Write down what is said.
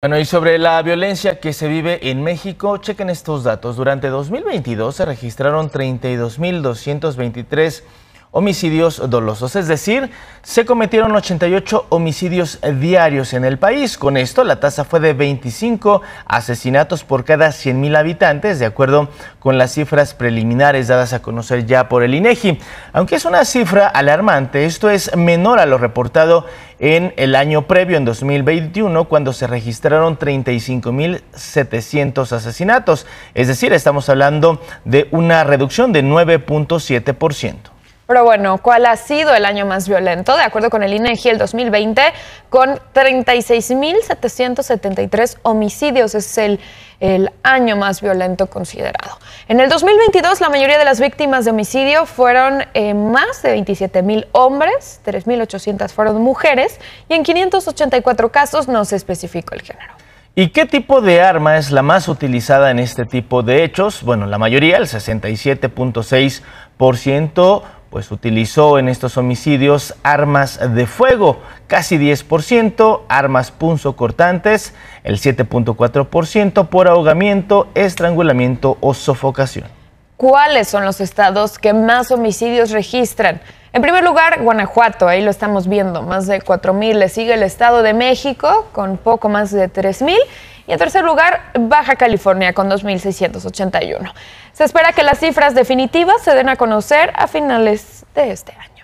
Bueno, y sobre la violencia que se vive en México, chequen estos datos. Durante 2022 se registraron 32.223 homicidios dolosos. Es decir, se cometieron 88 homicidios diarios en el país. Con esto, la tasa fue de 25 asesinatos por cada 100.000 mil habitantes, de acuerdo con las cifras preliminares dadas a conocer ya por el INEGI. E Aunque es una cifra alarmante, esto es menor a lo reportado en el año previo, en 2021, cuando se registraron 35.700 asesinatos. Es decir, estamos hablando de una reducción de 9.7%. Pero bueno, ¿cuál ha sido el año más violento? De acuerdo con el INEGI, e el 2020, con 36.773 homicidios es el, el año más violento considerado. En el 2022, la mayoría de las víctimas de homicidio fueron eh, más de 27.000 hombres, 3.800 fueron mujeres y en 584 casos no se especificó el género. ¿Y qué tipo de arma es la más utilizada en este tipo de hechos? Bueno, la mayoría, el 67.6%, pues utilizó en estos homicidios armas de fuego, casi 10%, armas cortantes, el 7.4% por ahogamiento, estrangulamiento o sofocación. ¿Cuáles son los estados que más homicidios registran? En primer lugar, Guanajuato, ahí lo estamos viendo, más de 4.000. Le sigue el Estado de México con poco más de 3.000 y en tercer lugar, Baja California con 2.681. Se espera que las cifras definitivas se den a conocer a finales de este año.